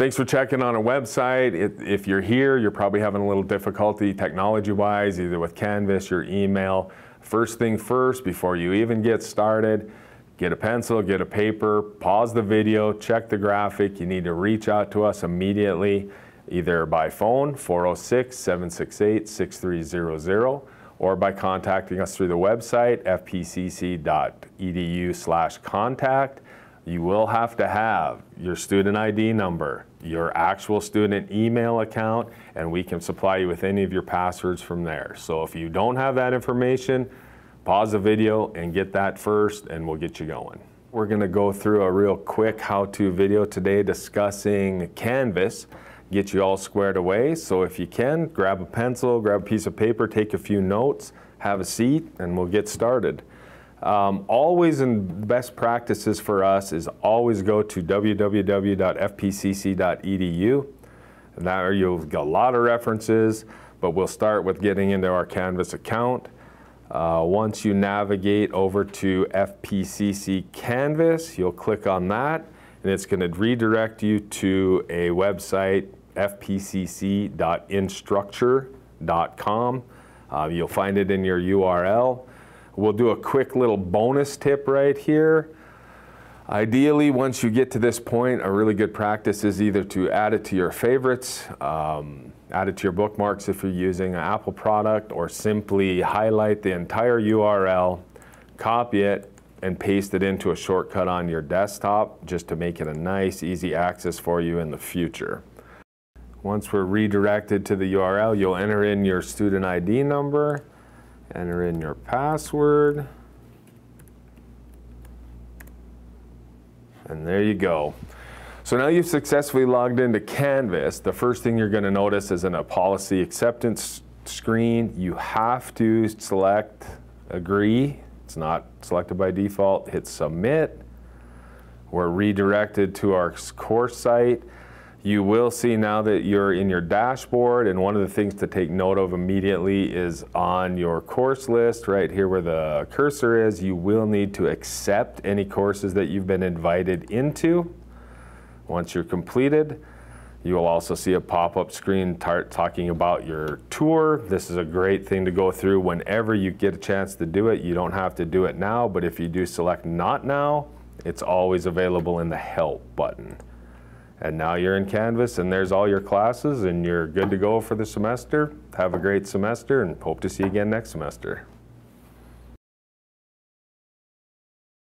Thanks for checking on our website. if you're here, you're probably having a little difficulty technology-wise, either with Canvas, your email. First thing first, before you even get started, get a pencil, get a paper, pause the video, check the graphic. You need to reach out to us immediately, either by phone, 406-768-6300, or by contacting us through the website, fpcc.edu slash contact you will have to have your student ID number, your actual student email account, and we can supply you with any of your passwords from there. So if you don't have that information, pause the video and get that first and we'll get you going. We're gonna go through a real quick how-to video today discussing Canvas, get you all squared away. So if you can, grab a pencil, grab a piece of paper, take a few notes, have a seat, and we'll get started. Um, always in best practices for us is always go to www.fpcc.edu. Now you'll get a lot of references, but we'll start with getting into our Canvas account. Uh, once you navigate over to FPCC Canvas, you'll click on that, and it's going to redirect you to a website, fpcc.instructure.com. Uh, you'll find it in your URL. We'll do a quick little bonus tip right here. Ideally, once you get to this point, a really good practice is either to add it to your favorites, um, add it to your bookmarks if you're using an Apple product, or simply highlight the entire URL, copy it, and paste it into a shortcut on your desktop just to make it a nice, easy access for you in the future. Once we're redirected to the URL, you'll enter in your student ID number, Enter in your password. And there you go. So now you've successfully logged into Canvas. The first thing you're going to notice is in a policy acceptance screen, you have to select agree. It's not selected by default. Hit submit. We're redirected to our course site. You will see now that you're in your dashboard and one of the things to take note of immediately is on your course list right here where the cursor is, you will need to accept any courses that you've been invited into. Once you're completed, you will also see a pop-up screen talking about your tour. This is a great thing to go through whenever you get a chance to do it. You don't have to do it now, but if you do select not now, it's always available in the help button. And now you're in Canvas and there's all your classes and you're good to go for the semester. Have a great semester and hope to see you again next semester.